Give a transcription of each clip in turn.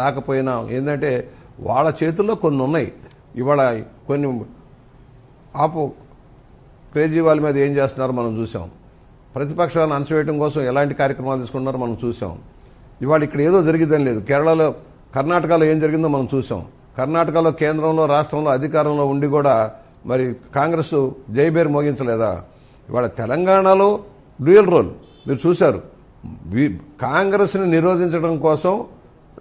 రాకపోయినా ఏంటంటే వాళ్ళ చేతుల్లో కొన్ని ఉన్నాయి ఇవాళ కొన్ని ఆపు కేజ్రీవాల్ మీద ఏం చేస్తున్నారో మనం చూసాం ప్రతిపక్షాలను అణచివేయడం కోసం ఎలాంటి కార్యక్రమాలు తీసుకున్నారో మనం చూసాం ఇవాళ ఇక్కడ ఏదో జరిగిందని లేదు కేరళలో కర్ణాటకలో ఏం జరిగిందో మనం చూసాం కర్ణాటకలో కేంద్రంలో రాష్ట్రంలో అధికారంలో ఉండి కూడా మరి కాంగ్రెస్ జైబేర్ మోగించలేదా ఇవాళ తెలంగాణలో డ్యూయల్ రోల్ మీరు చూశారు కాంగ్రెస్ని నిరోధించడం కోసం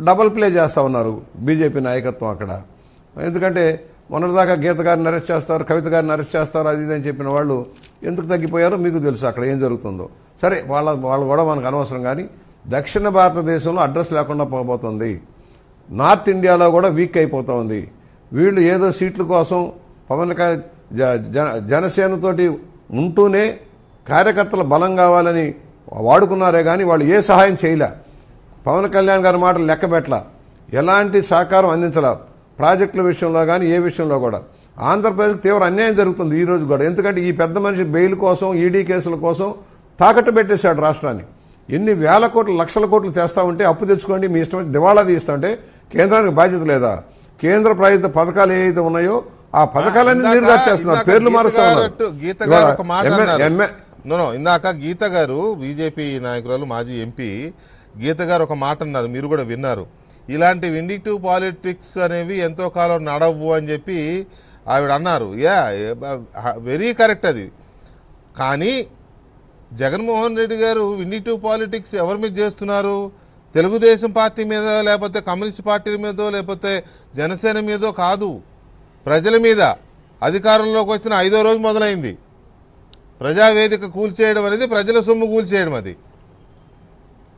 డబల్ ప్లే చేస్తూ ఉన్నారు బీజేపీ నాయకత్వం అక్కడ ఎందుకంటే మొన్నటిదాకా గీత గారిని అరెస్ట్ చేస్తారు కవిత గారిని అరెస్ట్ చేస్తారు అది ఇది అని చెప్పిన వాళ్ళు ఎందుకు తగ్గిపోయారో మీకు తెలుసు అక్కడ ఏం జరుగుతుందో సరే వాళ్ళ వాళ్ళు కూడా మనకు అనవసరం కానీ దక్షిణ భారతదేశంలో అడ్రస్ లేకుండా పోబోతుంది నార్త్ ఇండియాలో కూడా వీక్ అయిపోతుంది వీళ్ళు ఏదో సీట్ల కోసం పవన్ జన జనసేనతోటి ఉంటూనే కార్యకర్తలు బలం కావాలని వాడుకున్నారే కానీ వాళ్ళు ఏ సహాయం చేయలే పవన్ కళ్యాణ్ గారి మాటలు లెక్క ఎలాంటి సహకారం అందించాల ప్రాజెక్టుల విషయంలో కానీ ఏ విషయంలో కూడా ఆంధ్రప్రదేశ్కి తీవ్ర అన్యాయం జరుగుతుంది ఈ రోజు కూడా ఎందుకంటే ఈ పెద్ద మనిషి బెయిల్ కోసం ఈడీ కేసుల కోసం తాకట్టు పెట్టేశాడు రాష్ట్రాన్ని ఎన్ని వేల కోట్లు లక్షల కోట్లు తెస్తా ఉంటే అప్పు తెచ్చుకోండి మీ ఇష్టం దివాళా తీస్తా ఉంటే కేంద్రానికి బాధ్యత లేదా కేంద్ర ప్రాయుత పథకాలు ఏవైతే ఉన్నాయో ఆ పథకాలన్నీ చేస్తున్నారు పేర్లు మారుస్తాను ఇందాక గీత గారు బీజేపీ నాయకురాలు మాజీ ఎంపీ గీత గారు ఒక మాట అన్నారు మీరు కూడా విన్నారు ఇలాంటి విండిక్టివ్ పాలిటిక్స్ అనేవి ఎంతో కాలం నడవు అని చెప్పి ఆవిడ అన్నారు యా వెరీ కరెక్ట్ అది కానీ జగన్మోహన్ రెడ్డి గారు విండిక్టివ్ పాలిటిక్స్ ఎవరి మీద చేస్తున్నారు తెలుగుదేశం పార్టీ మీద లేకపోతే కమ్యూనిస్ట్ పార్టీ మీదో లేకపోతే జనసేన మీదో కాదు ప్రజల మీద అధికారంలోకి వచ్చిన ఐదో రోజు మొదలైంది ప్రజావేదిక కూల్చేయడం అనేది ప్రజల సొమ్ము కూల్చేయడం అది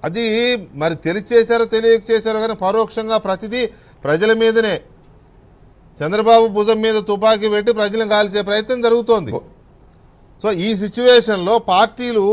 అది మరి తెలియచేశారో తెలియచేశారో కానీ పరోక్షంగా ప్రతిదీ ప్రజల మీదనే చంద్రబాబు భుజం మీద తుపాకీ పెట్టి ప్రజలను కాల్చే ప్రయత్నం జరుగుతోంది సో ఈ సిచ్యువేషన్లో పార్టీలు